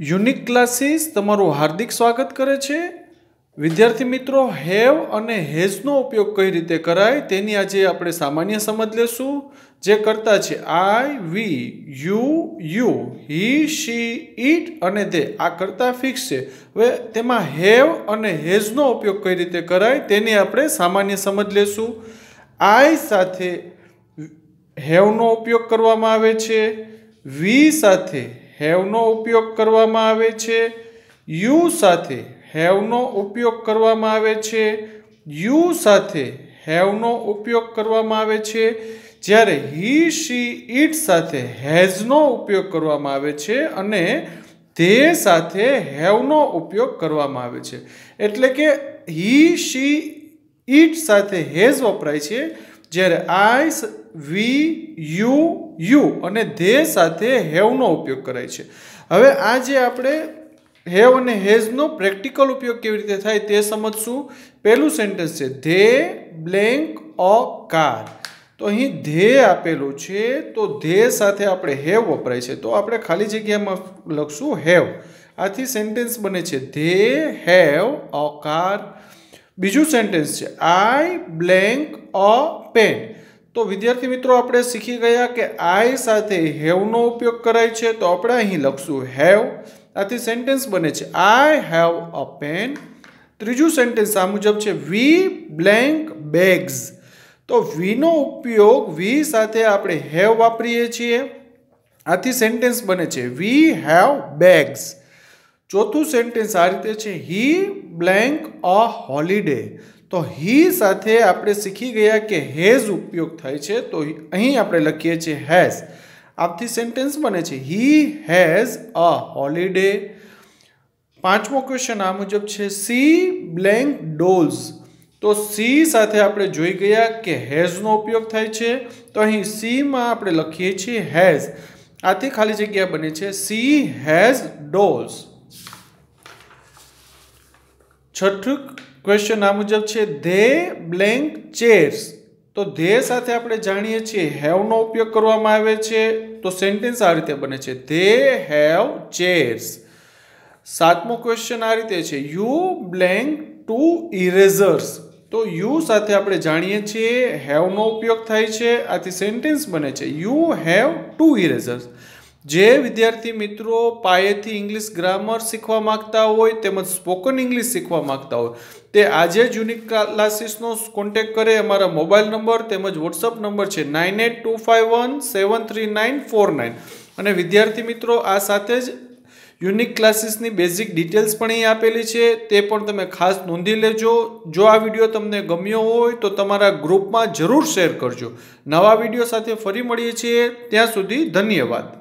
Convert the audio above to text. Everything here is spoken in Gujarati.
યુનિક ક્લાસીસ તમારું હાર્દિક સ્વાગત કરે છે વિદ્યાર્થી મિત્રો હેવ અને હેઝનો ઉપયોગ કઈ રીતે કરાય તેની આજે આપણે સામાન્ય સમજ લેશું જે કરતા છે I we you you he she it અને તે આ કરતા ફિક્સ છે હવે તેમાં હેવ અને હેઝનો ઉપયોગ કઈ રીતે કરાય તેની આપણે સામાન્ય સમજ લેશું આઈ સાથે હેવનો ઉપયોગ કરવામાં આવે છે વી સાથે હેવનો ઉપયોગ કરવામાં આવે છે યુ સાથે હેવનો ઉપયોગ કરવામાં આવે છે યુ સાથે હેવનો ઉપયોગ કરવામાં આવે છે જ્યારે હી શી ઇટ સાથે હેઝનો ઉપયોગ કરવામાં આવે છે અને ધે સાથે હેવનો ઉપયોગ કરવામાં આવે છે એટલે કે હી શી ઇટ સાથે હેઝ વપરાય છે જ્યારે આઈસ વી યુ યુ અને ધે સાથે હેવનો ઉપયોગ કરાય છે હવે આ જે આપણે હેવ અને હેઝનો પ્રેક્ટિકલ ઉપયોગ કેવી રીતે થાય તે સમજશું પહેલું સેન્ટેન્સ છે ધે બ્લેન્ક અ કાર તો અહીં ધે આપેલું છે તો ધે સાથે આપણે હેવ વપરાય છે તો આપણે ખાલી જગ્યામાં લખશું હેવ આથી સેન્ટેન્સ બને છે ધે હેવ અ કાર બીજું સેન્ટેન્સ છે આઈ બ્લેન્ક અ પેન તો વિદ્યાર્થી મિત્રો આપણે શીખી ગયા કે આઈ સાથે હેવનો ઉપયોગ કરાય છે તો આપણે અહીં લખશું હેવ આથી સેન્ટેન્સ બને છે આઈ હેવ અ પેન ત્રીજું સેન્ટેન્સ આ મુજબ છે વી બ્લેન્ક બેગ્સ તો વીનો ઉપયોગ વી સાથે આપણે હેવ વાપરીએ છીએ આથી સેન્ટેન્સ બને છે વી હેવ બેગ્સ चौथु सेंटेन्स आ रीते हैं ही ब्लेंक अ होलिडे तो ही साथ आप सीखी गया कि हेज उपयोग थे तो अँ लखीए हेज आप सेंटेन्स बने ही हेज अ होलिडे पांचमो क्वेश्चन आ मुजब है सी ब्लेंक डोल्स तो सी साथ आप जी गया कि हेज ना उपयोग थे तो अँ सी में आप लखीए हेज आती खाली जगह बने सी हेज डोल्स છઠ્ઠું ક્વેશ્ચન આ મુજબ છે ધે બ્લેન્ક ચેર્સ તો ધે સાથે આપણે જાણીએ છીએ હેવનો ઉપયોગ કરવામાં આવે છે તો સેન્ટેન્સ આ રીતે બને છે ધે હેવ ચેર્સ સાતમો ક્વેશ્ચન આ રીતે છે યુ બ્લેન્ક ટુ ઇરેઝર્સ તો યુ સાથે આપણે જાણીએ છીએ હેવનો ઉપયોગ થાય છે આથી સેન્ટેન્સ બને છે યુ હેવ ટુ ઇરેઝર્સ જે વિદ્યાર્થી મિત્રો પાયેથી ઇંગ્લિશ ગ્રામર શીખવા માગતા હોય તેમજ સ્પોકન ઇંગ્લિશ શીખવા માગતા હોય તે આજે જ યુનિક ક્લાસીસનો કોન્ટેક કરે અમારા મોબાઈલ નંબર તેમજ વોટ્સઅપ નંબર છે nine eight two five one seven three nine four nine અને વિદ્યાર્થી મિત્રો આ સાથે જ યુનિક ક્લાસીસની બેઝિક ડિટેલ્સ પણ અહીં આપેલી છે તે પણ તમે ખાસ નોંધી લેજો જો આ વિડીયો તમને ગમ્યો હોય તો તમારા ગ્રુપમાં જરૂર શેર કરજો નવા વિડીયો સાથે ફરી મળીએ છીએ ત્યાં સુધી ધન્યવાદ